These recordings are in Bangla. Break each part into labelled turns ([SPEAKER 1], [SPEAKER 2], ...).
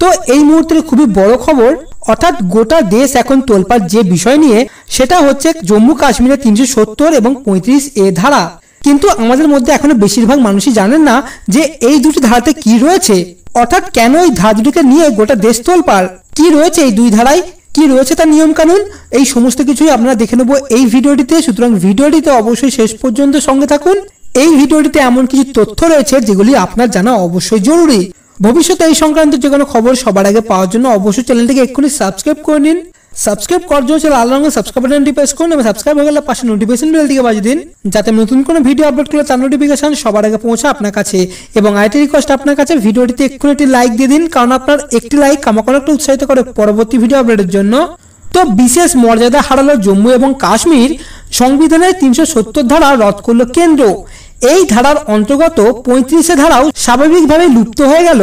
[SPEAKER 1] তো এই মুহূর্তে খুবই বড় খবর অর্থাৎ গোটা দেশ এখন তোলপার যে বিষয় নিয়ে সেটা হচ্ছে জম্মু কাশ্মীরে তিনশো সত্তর এবং পঁয়ত্রিশ এ ধারা কিন্তু আমাদের মধ্যে এখনো বেশিরভাগ মানুষই জানেন না যে এই দুটি ধারাতে কি রয়েছে অর্থাৎ কেন এই ধারা দুটিকে নিয়ে গোটা দেশ তোলপার কি রয়েছে এই দুই ধারায় কি রয়েছে তার নিয়ম কানুন এই সমস্ত কিছুই আপনারা দেখে নেব এই ভিডিওটিতে সুতরাং ভিডিওটিতে অবশ্যই শেষ পর্যন্ত সঙ্গে থাকুন এই ভিডিওটিতে এমন কিছু তথ্য রয়েছে যেগুলি আপনার জানা অবশ্যই জরুরি ভবিষ্যতে এই সংক্রান্ত যে কোনো খবর সবার আগে পাওয়ার জন্য অবশ্যই চ্যানেলটিকে এক্ষুনি সাবস্ক্রাইব করে নিন সাবস্ক্রাইব করার জন্য লাল রঙের সাবস্ক্রাইব বাটনটি প্রেস করুন এবং সাবস্ক্রাইব হয়ে গেলে পাশে নোটিফিকেশন বেল দিকে বাজিয়ে দিন যাতে নতুন কোনো ভিডিও আপলোড করলে তার নোটিফিকেশন সবার আগে পৌঁছে আপনার কাছে এবং আইটি রিকোয়েস্ট আপনার কাছে ভিডিওটিতে এক্ষুনি একটি লাইক দিয়ে দিন কারণ আপনার একটি লাইক আমাকে উৎসাহিত করে পরবর্তী ভিডিও আপলোডের জন্য তো বিশেষ মর্যাদা হারালো জম্মু এবং কাশ্মীর সংবিধানের তিনশো সত্তর ধারা রদ করল কেন্দ্র এই ধারার অন্তর্গত পঁয়ত্রিশে ধারাও স্বাভাবিকভাবে লুপ্ত হয়ে গেল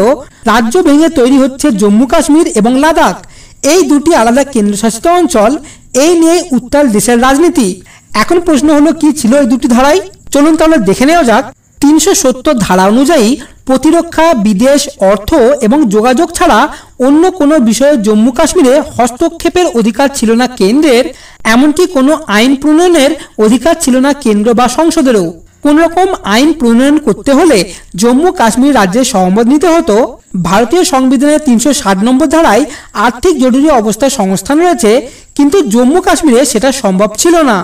[SPEAKER 1] রাজ্য ভেঙে তৈরি হচ্ছে জম্মু কাশ্মীর এবং লাদাখ এই দুটি আলাদা কেন্দ্রশাসিত অঞ্চল এই নিয়ে উত্তাল দেশের রাজনীতি এখন প্রশ্ন হলো কি ছিল এই দুটি ধারাই চলুন তাহলে দেখে নেওয়া যাক তিনশো সত্তর ধারা অনুযায়ী প্রতিরক্ষা বিদেশ অর্থ এবং যোগাযোগ ছাড়া অন্য কোনো বিষয়ে জম্মু কাশ্মীরে হস্তক্ষেপের অধিকার ছিল না কেন্দ্রের এমনকি কোনো আইন প্রণয়নের অধিকার ছিল না কেন্দ্র বা সংসদেরও কোনোরকম আইন প্রণয়ন করতে হলে জম্মু কাশ্মীর রাজ্যের সহমত নিতে হতো ভারতীয় সংবিধানের তিনশো ষাট নম্বর ধারায় আর্থিক জরুরি অবস্থায় সংস্থান রয়েছে কিন্তু জম্মু কাশ্মীরে সেটা সম্ভব ছিল না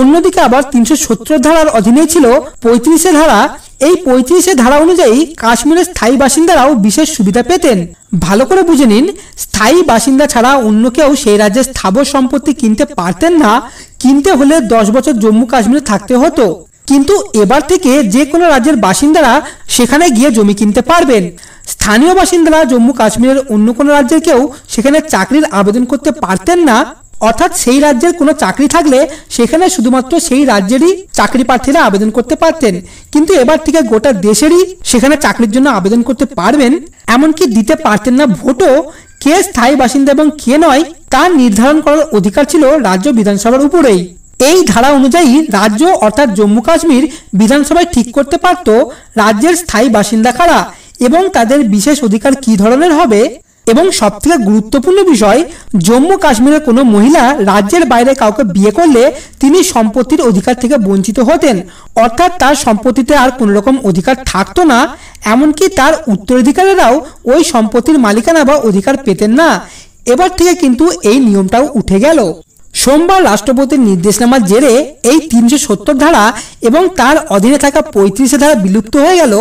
[SPEAKER 1] অন্যদিকে আবার তিনশো সত্তর ধারার অধীনে ছিল পঁয়ত্রিশে ধারা এই পঁয়ত্রিশে ধারা অনুযায়ী কাশ্মীরের স্থায়ী বাসিন্দারাও বিশেষ সুবিধা পেতেন ভালো করে বুঝে নিন স্থায়ী বাসিন্দা ছাড়া অন্য কেউ সেই রাজ্যের স্থাবর সম্পত্তি কিনতে পারতেন না কিনতে হলে দশ বছর জম্মু কাশ্মীরে থাকতে হতো কিন্তু এবার থেকে যে কোনো রাজ্যের বাসিন্দারা সেখানে গিয়ে জমি কিনতে পারবেন স্থানীয় বাসিন্দারা জম্মু কাশ্মীরের অন্য কোনো রাজ্যের কেউ সেখানে চাকরির আবেদন করতে পারতেন না অর্থাৎ সেই রাজ্যের কোনো চাকরি থাকলে সেখানে শুধুমাত্র সেই রাজ্যেরই চাকরি প্রার্থীরা আবেদন করতে পারতেন কিন্তু এবার থেকে গোটা দেশেরই সেখানে চাকরির জন্য আবেদন করতে পারবেন এমনকি দিতে পারতেন না ভোটও কে স্থায়ী বাসিন্দা এবং কে নয় তা নির্ধারণ করার অধিকার ছিল রাজ্য বিধানসভার উপরেই এই ধারা অনুযায়ী রাজ্য অর্থাৎ জম্মু কাশ্মীর বিধানসভায় ঠিক করতে পারত রাজ্যের স্থায়ী বাসিন্দা কারা এবং তাদের বিশেষ অধিকার কি ধরনের হবে এবং সবথেকে গুরুত্বপূর্ণ বিষয় জম্মু কাশ্মীরের কোনো মহিলা রাজ্যের বাইরে কাউকে বিয়ে করলে তিনি সম্পত্তির অধিকার থেকে বঞ্চিত হতেন অর্থাৎ তার সম্পত্তিতে আর কোনো রকম অধিকার থাকতো না এমনকি তার উত্তরাধিকারেরাও ওই সম্পত্তির মালিকানা বা অধিকার পেতেন না এবার থেকে কিন্তু এই নিয়মটাও উঠে গেল সোমবার রাষ্ট্রপতির নির্দেশনামার জেরে এই তিনশো সত্তর ধারা এবং তার অধীনে থাকা পঁয়ত্রিশে ধারা বিলুপ্ত হয়ে গেল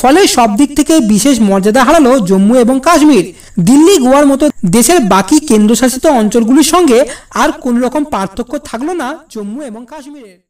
[SPEAKER 1] ফলে সব দিক থেকে বিশেষ মর্যাদা হারালো জম্মু এবং কাশ্মীর দিল্লি গোয়ার মতো দেশের বাকি কেন্দ্রশাসিত অঞ্চলগুলির সঙ্গে আর কোনো রকম পার্থক্য থাকলো না জম্মু এবং কাশ্মীরের